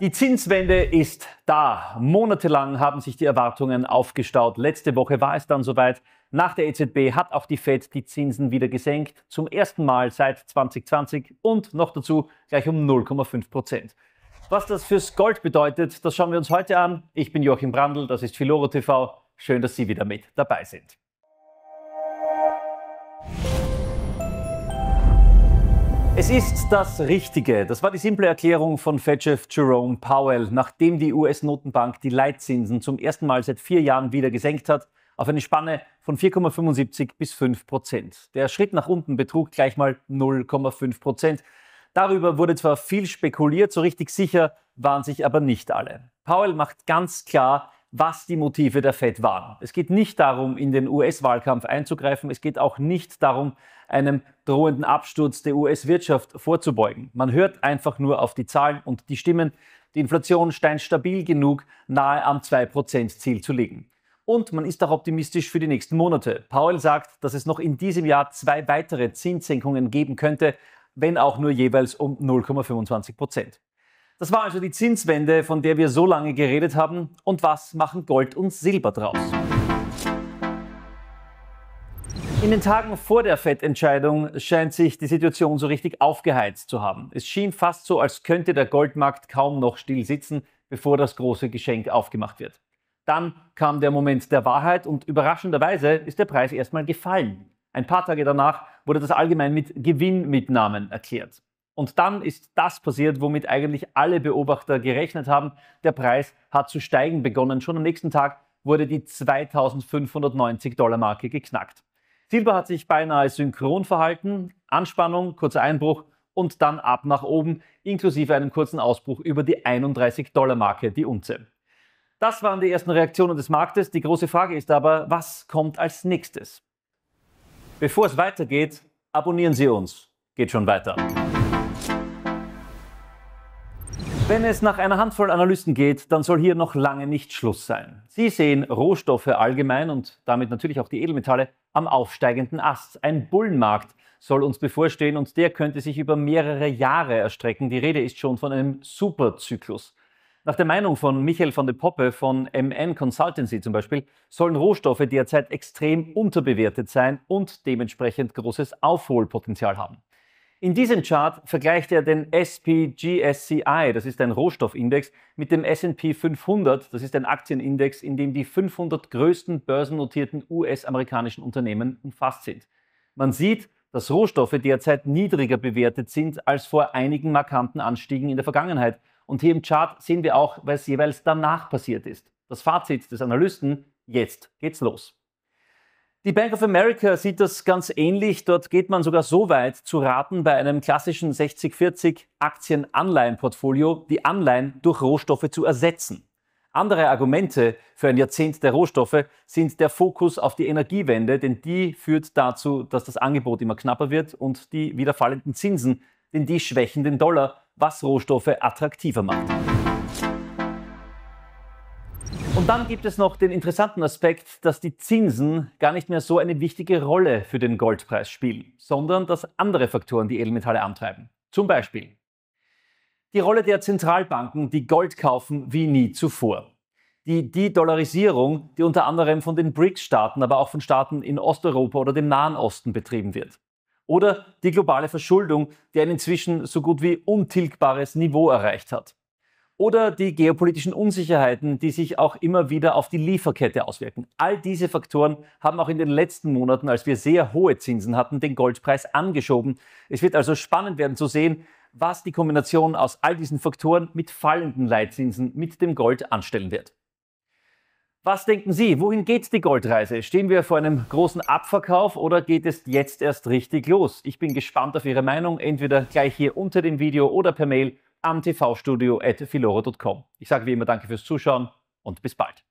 Die Zinswende ist da. Monatelang haben sich die Erwartungen aufgestaut. Letzte Woche war es dann soweit. Nach der EZB hat auch die Fed die Zinsen wieder gesenkt. Zum ersten Mal seit 2020 und noch dazu gleich um 0,5 Prozent. Was das fürs Gold bedeutet, das schauen wir uns heute an. Ich bin Joachim Brandl, das ist Philoro TV. Schön, dass Sie wieder mit dabei sind. Es ist das Richtige. Das war die simple Erklärung von Fedchef Jerome Powell, nachdem die US-Notenbank die Leitzinsen zum ersten Mal seit vier Jahren wieder gesenkt hat, auf eine Spanne von 4,75 bis 5 Prozent. Der Schritt nach unten betrug gleich mal 0,5 Prozent. Darüber wurde zwar viel spekuliert, so richtig sicher waren sich aber nicht alle. Powell macht ganz klar, was die Motive der Fed waren. Es geht nicht darum, in den US-Wahlkampf einzugreifen. Es geht auch nicht darum, einem drohenden Absturz der US-Wirtschaft vorzubeugen. Man hört einfach nur auf die Zahlen und die Stimmen. Die Inflation steigt stabil genug, nahe am 2%-Ziel zu liegen. Und man ist auch optimistisch für die nächsten Monate. Paul sagt, dass es noch in diesem Jahr zwei weitere Zinssenkungen geben könnte, wenn auch nur jeweils um 0,25 Prozent. Das war also die Zinswende, von der wir so lange geredet haben. Und was machen Gold und Silber draus? In den Tagen vor der FED-Entscheidung scheint sich die Situation so richtig aufgeheizt zu haben. Es schien fast so, als könnte der Goldmarkt kaum noch still sitzen, bevor das große Geschenk aufgemacht wird. Dann kam der Moment der Wahrheit und überraschenderweise ist der Preis erstmal gefallen. Ein paar Tage danach wurde das allgemein mit Gewinnmitnahmen erklärt. Und dann ist das passiert, womit eigentlich alle Beobachter gerechnet haben. Der Preis hat zu steigen begonnen. Schon am nächsten Tag wurde die 2590 Dollar Marke geknackt. Silber hat sich beinahe synchron verhalten. Anspannung, kurzer Einbruch und dann ab nach oben, inklusive einem kurzen Ausbruch über die 31 Dollar Marke, die Unze. Das waren die ersten Reaktionen des Marktes. Die große Frage ist aber, was kommt als nächstes? Bevor es weitergeht, abonnieren Sie uns. Geht schon weiter. Wenn es nach einer Handvoll Analysten geht, dann soll hier noch lange nicht Schluss sein. Sie sehen Rohstoffe allgemein und damit natürlich auch die Edelmetalle am aufsteigenden Ast. Ein Bullenmarkt soll uns bevorstehen und der könnte sich über mehrere Jahre erstrecken. Die Rede ist schon von einem Superzyklus. Nach der Meinung von Michael von der Poppe von MN Consultancy zum Beispiel, sollen Rohstoffe derzeit extrem unterbewertet sein und dementsprechend großes Aufholpotenzial haben. In diesem Chart vergleicht er den SPGSCI, das ist ein Rohstoffindex, mit dem SP 500, das ist ein Aktienindex, in dem die 500 größten börsennotierten US-amerikanischen Unternehmen umfasst sind. Man sieht, dass Rohstoffe derzeit niedriger bewertet sind als vor einigen markanten Anstiegen in der Vergangenheit. Und hier im Chart sehen wir auch, was jeweils danach passiert ist. Das Fazit des Analysten, jetzt geht's los. Die Bank of America sieht das ganz ähnlich. Dort geht man sogar so weit zu raten bei einem klassischen 60-40 Aktien-Anleihen-Portfolio, die Anleihen durch Rohstoffe zu ersetzen. Andere Argumente für ein Jahrzehnt der Rohstoffe sind der Fokus auf die Energiewende, denn die führt dazu, dass das Angebot immer knapper wird und die wieder fallenden Zinsen, denn die schwächen den Dollar, was Rohstoffe attraktiver macht. Und dann gibt es noch den interessanten Aspekt, dass die Zinsen gar nicht mehr so eine wichtige Rolle für den Goldpreis spielen, sondern dass andere Faktoren die Edelmetalle antreiben. Zum Beispiel die Rolle der Zentralbanken, die Gold kaufen wie nie zuvor. Die De-Dollarisierung, die unter anderem von den BRICS-Staaten, aber auch von Staaten in Osteuropa oder dem Nahen Osten betrieben wird. Oder die globale Verschuldung, die ein inzwischen so gut wie untilgbares Niveau erreicht hat oder die geopolitischen Unsicherheiten, die sich auch immer wieder auf die Lieferkette auswirken. All diese Faktoren haben auch in den letzten Monaten, als wir sehr hohe Zinsen hatten, den Goldpreis angeschoben. Es wird also spannend werden zu sehen, was die Kombination aus all diesen Faktoren mit fallenden Leitzinsen mit dem Gold anstellen wird. Was denken Sie? Wohin geht die Goldreise? Stehen wir vor einem großen Abverkauf oder geht es jetzt erst richtig los? Ich bin gespannt auf Ihre Meinung, entweder gleich hier unter dem Video oder per Mail am tvstudio.filoro.com. Ich sage wie immer danke fürs Zuschauen und bis bald.